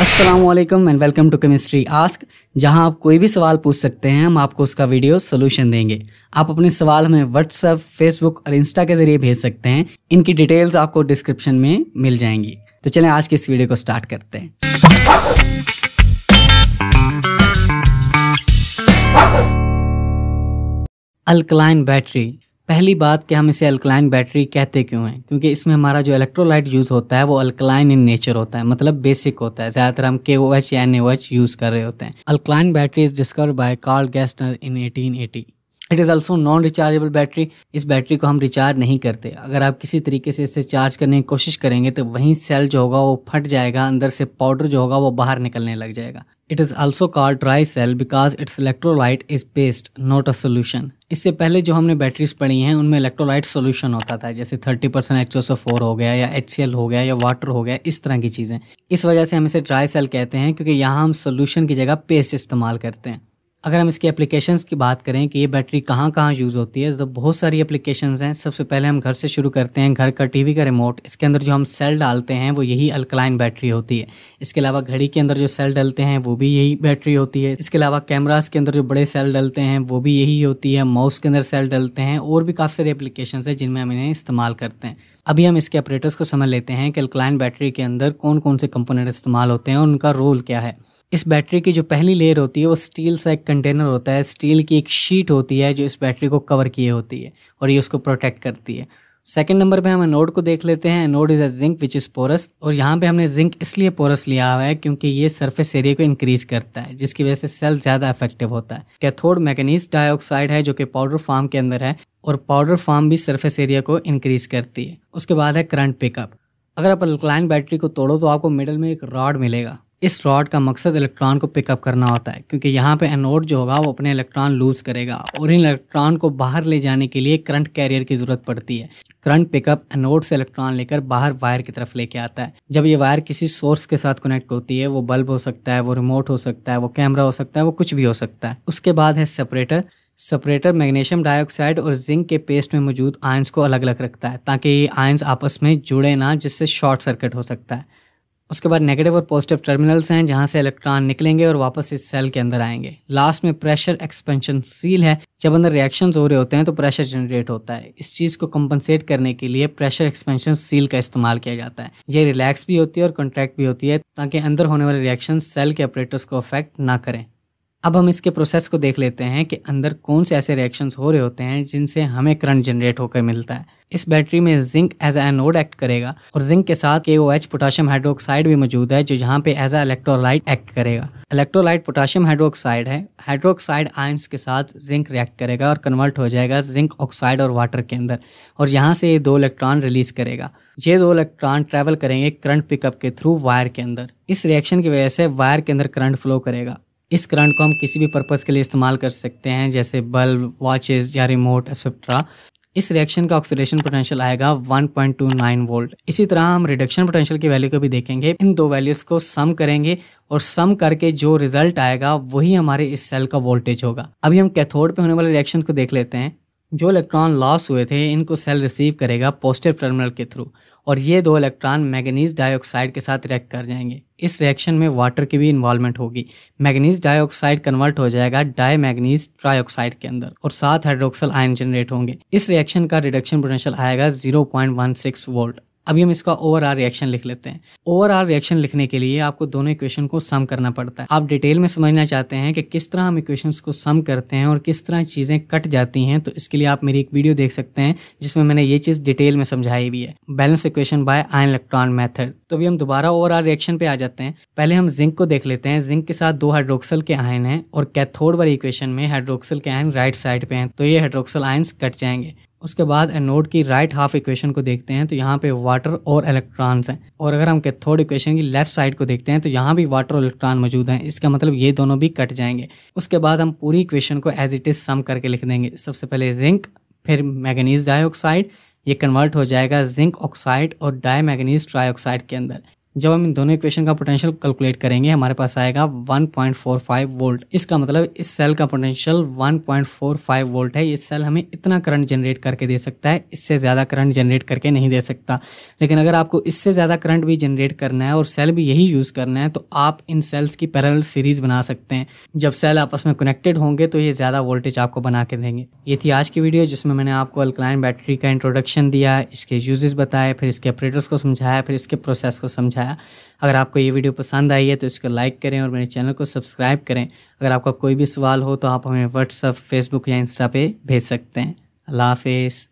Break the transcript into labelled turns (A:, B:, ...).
A: Aslam and welcome to chemistry ask जहां आप कोई भी सवाल पूछ सकते हैं हम आपको उसका वीडियो सोल्यूशन देंगे आप अपने सवाल हमें व्हाट्सएप फेसबुक और इंस्टा के जरिए भेज सकते हैं इनकी डिटेल्स आपको डिस्क्रिप्शन में मिल जाएंगी तो चलें आज के इस वीडियो को स्टार्ट करते हैं अल्कलाइन बैटरी पहली बात कि हम इसे अल्कलाइन बैटरी कहते क्यों हैं क्योंकि इसमें हमारा जो इलेक्ट्रोलाइट यूज़ होता है वो अल्कलाइन इन नेचर होता है मतलब बेसिक होता है ज़्यादातर हम के ओ एच या एन ओ एच यूज़ कर रहे होते हैं alkaline battery is discover by Karl गैस्टर in eighteen eighty it is also non rechargeable battery इस बैटरी को हम रिचार्ज नहीं करते अगर आप किसी तरीके से इसे चार्ज करने की कोशिश करेंगे तो वहीं सेल जो होगा वो फट जाएगा अंदर से पाउडर जो होगा वो बाहर निकलने लग जाएगा it is also call dry cell because its electrolyte is paste not a solution इससे पहले जो हमने बैटरीज पढ़ी हैं उनमें इलेक्ट्रोलाइट सोल्यूशन होता था जैसे थर्टी परसेंट एच फोर हो गया या एच सी एल हो गया या वाटर हो गया इस तरह की चीज़ें इस वजह से हम इसे ड्राई सेल कहते हैं क्योंकि यहाँ हम सोल्यूशन की जगह पेस्ट इस्तेमाल करते हैं अगर हम इसके एप्लीकेशंस की बात करें कि ये बैटरी कहाँ कहाँ यूज़ होती है तो बहुत सारी एप्लीकेशंस हैं सबसे पहले हम घर से शुरू करते हैं घर का टीवी का रिमोट इसके अंदर जो हम सेल डालते हैं वो यही अल्कलाइन बैटरी होती है इसके अलावा घड़ी के अंदर जो सेल डलते हैं वो भी यही बैटरी होती है इसके अलावा कैमराज के अंदर जो बड़े सेल डलते हैं वो भी यही होती है माउस के अंदर सेल डलते हैं और भी काफ़ी सारी एप्लीकेशन है जिनमें हम इन्हें इस्तेमाल करते हैं अभी हम इसके ऑपरेटर्स को समझ लेते हैं कि अल्कलाइन बैटरी के अंदर कौन कौन से कंपोनेंट इस्तेमाल होते हैं और उनका रोल क्या है इस बैटरी की जो पहली लेयर होती है वो स्टील सा एक कंटेनर होता है स्टील की एक शीट होती है जो इस बैटरी को कवर किए होती है और ये उसको प्रोटेक्ट करती है सेकेंड नंबर पे हम एनोड को देख लेते हैं anode is a zinc which is porous और यहाँ पे हमने जिंक इसलिए पोरस लिया हुआ है क्योंकि ये सरफेस एरिया को इंक्रीज करता है जिसकी वजह से सेल ज़्यादा इफेक्टिव होता है कैथोड मैगनीज डाइऑक्साइड है जो कि पाउडर फार्म के अंदर है और पाउडर फार्म भी सरफेस एरिया को इंक्रीज करती है उसके बाद है करंट पिकअप अगर आप अल्कलाइन बैटरी को तोड़ो तो आपको मिडल में एक रॉड मिलेगा इस रॉड का मकसद इलेक्ट्रॉन को पिकअप करना होता है क्योंकि यहाँ पे एनोड जो होगा वो अपने इलेक्ट्रॉन लूज करेगा और इन इलेक्ट्रॉन को बाहर ले जाने के लिए करंट कैरियर की ज़रूरत पड़ती है करंट पिकअप एनोड से इलेक्ट्रॉन लेकर बाहर वायर की तरफ लेके आता है जब ये वायर किसी सोर्स के साथ कनेक्ट होती है वो बल्ब हो सकता है वो रिमोट हो सकता है वो कैमरा हो सकता है वो कुछ भी हो सकता है उसके बाद है सेपरेटर सेपरेटर मैग्नीशियम डाइऑक्साइड और जिंक के पेस्ट में मौजूद आयंस को अलग अलग रखता है ताकि ये आयंस आपस में जुड़े ना जिससे शॉर्ट सर्किट हो सकता है उसके बाद नेगेटिव और पॉजिटिव टर्मिनल्स हैं जहां से इलेक्ट्रॉन निकलेंगे और वापस इस सेल के अंदर आएंगे लास्ट में प्रेशर एक्सपेंशन सील है जब अंदर रिएक्शंस हो रहे होते हैं तो प्रेशर जनरेट होता है इस चीज़ को कंपनसेट करने के लिए प्रेशर एक्सपेंशन सील का इस्तेमाल किया जाता है ये रिलैक्स भी होती है और कॉन्ट्रैक्ट भी होती है ताकि अंदर होने वाले रिएक्शन सेल के ऑपरेटर्स को अफेक्ट ना करें अब हम इसके प्रोसेस को देख लेते हैं कि अंदर कौन से ऐसे रिएक्शंस हो रहे होते हैं जिनसे हमें करंट जनरेट होकर मिलता है इस बैटरी में जिंक एज एनोड एक्ट करेगा और जिंक के साथ के ओ एच पोटाशियम हाइड्रोक्साइड भी मौजूद है जो यहाँ पे एज ए इलेक्ट्रोलाइट एक्ट करेगा इलेक्ट्रोलाइट पोटाशियम हाइड्रोक्साइड है हाइड्रोक्साइड आयंस के साथ जिंक रिएक्ट करेगा और कन्वर्ट हो जाएगा जिंक ऑक्साइड और वाटर के अंदर और यहाँ से ये दो इलेक्ट्रॉन रिलीज करेगा ये दो इलेक्ट्रॉन ट्रेवल करेंगे करंट पिकअप के थ्रू वायर के अंदर इस रिएक्शन की वजह से वायर के अंदर करंट फ्लो करेगा इस करंट को हम किसी भी पर्पज़ के लिए इस्तेमाल कर सकते हैं जैसे बल्ब वॉचेस या रिमोट एक्सेट्रा इस रिएक्शन का ऑक्सीडेशन पोटेंशियल आएगा 1.29 वोल्ट इसी तरह हम रिडक्शन पोटेंशियल की वैल्यू को भी देखेंगे इन दो वैल्यूज़ को सम करेंगे और सम करके जो रिजल्ट आएगा वही हमारे इस सेल का वोल्टेज होगा अभी हम कैथोड पे होने वाले रिएक्शन को देख लेते हैं जो इलेक्ट्रॉन लॉस हुए थे इनको सेल रिसीव करेगा पॉजिटिव टर्मिनल के थ्रू और ये दो इलेक्ट्रॉन मैगनीज डाइऑक्साइड के साथ रिएक्ट कर जाएंगे इस रिएक्शन में वाटर की भी इन्वॉल्वमेंट होगी मैगनीज डाइऑक्साइड कन्वर्ट हो जाएगा डाई मैगनीज ट्राइऑक्साइड के अंदर और सात हाइड्रोक्सल आयन जनरेट होंगे इस रिएक्शन का रिडक्शन पोटेंशियल आएगा सिक्स वोल्ट अभी हम इसका ओवर आर रिएक्शन लिख लेते हैं ओवर आर रिएक्शन लिखने के लिए आपको दोनों इक्वेशन को सम करना पड़ता है आप डिटेल में समझना चाहते हैं कि किस तरह हम इक्वेशन को सम करते हैं और किस तरह चीज़ें कट जाती हैं तो इसके लिए आप मेरी एक वीडियो देख सकते हैं जिसमें मैंने ये चीज़ डिटेल में समझाई भी है balance equation by ion electron method तो अभी हम दोबारा ओवर आर रिएक्शन पे आ जाते हैं पहले हम जिंक को देख लेते हैं जिंक के साथ दो हाइड्रोक्सल के आयन हैं और कैथोड वाली इक्वेशन में हाइड्रोक्सल के आयन राइट साइड पे हैं तो ये हाइड्रोक्सल आयन्स कट जाएंगे उसके बाद एनोड की राइट हाफ इक्वेशन को देखते हैं तो यहाँ पे वाटर और इलेक्ट्रॉन्स हैं और अगर हम कैथोड इक्वेशन की लेफ्ट साइड को देखते हैं तो यहाँ भी वाटर और इलेक्ट्रॉन मौजूद हैं इसका मतलब ये दोनों भी कट जाएंगे उसके बाद हम पूरी इक्वेशन को एज इट इज़ सम करके लिख देंगे सबसे पहले जिंक फिर मैगनीज डाई ये कन्वर्ट हो जाएगा जिंक ऑक्साइड और डाई मैगनीज ट्राई ऑक्साइड के अंदर जब हम इन दोनों इक्वेशन का पोटेंशियल कैलकुलेट करेंगे हमारे पास आएगा 1.45 वोल्ट इसका मतलब इस सेल का पोटेंशियल 1.45 वोल्ट है इस सेल हमें इतना करंट जनरेट करके दे सकता है इससे ज़्यादा करंट जनरेट करके नहीं दे सकता लेकिन अगर आपको इससे ज़्यादा करंट भी जनरेट करना है और सेल भी यही यूज़ करना है तो आप इन सेल्स की पैरल सीरीज़ बना सकते हैं जब सेल आपस में कनेक्टेड होंगे तो ये ज़्यादा वोल्टेज आपको बना के देंगे ये थी आज की वीडियो जिसमें मैंने आपको अल्कलाइन बैटरी का इंट्रोडक्शन दिया इसके यूजेस बताए फिर इसके ऑपरेटर्स को समझाया फिर इसके प्रोसेस को समझाया समझाया अगर आपको ये वीडियो पसंद आई है तो इसको लाइक करें और मेरे चैनल को सब्सक्राइब करें अगर आपका कोई भी सवाल हो तो आप हमें व्हाट्सअप फेसबुक या इंस्टा पे भेज सकते हैं अल्लाह हाफिज़